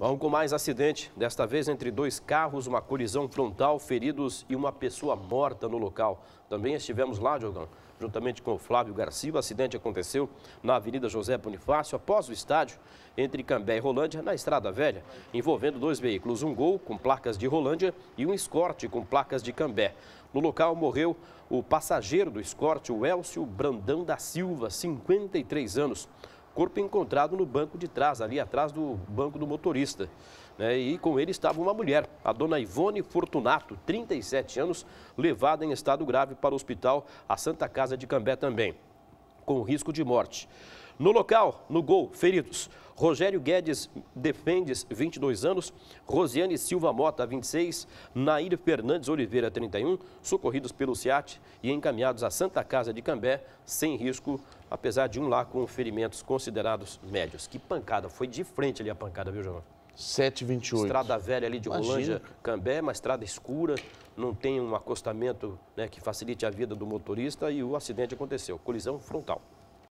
Vamos com mais acidente, desta vez entre dois carros, uma colisão frontal, feridos e uma pessoa morta no local. Também estivemos lá, Diogão, juntamente com o Flávio Garcia. O acidente aconteceu na Avenida José Bonifácio, após o estádio, entre Cambé e Rolândia, na Estrada Velha, envolvendo dois veículos, um Gol com placas de Rolândia e um Escorte com placas de Cambé. No local morreu o passageiro do Escorte, o Elcio Brandão da Silva, 53 anos corpo encontrado no banco de trás, ali atrás do banco do motorista. Né? E com ele estava uma mulher, a dona Ivone Fortunato, 37 anos, levada em estado grave para o hospital, a Santa Casa de Cambé também com risco de morte. No local, no gol, feridos. Rogério Guedes Defendes, 22 anos. Rosiane Silva Mota, 26. Nair Fernandes Oliveira, 31. Socorridos pelo CIAT e encaminhados à Santa Casa de Cambé, sem risco, apesar de um lá com ferimentos considerados médios. Que pancada, foi de frente ali a pancada, viu, João? 728. Estrada velha ali de Rolândia, Cambé, uma estrada escura, não tem um acostamento né, que facilite a vida do motorista e o acidente aconteceu, colisão frontal.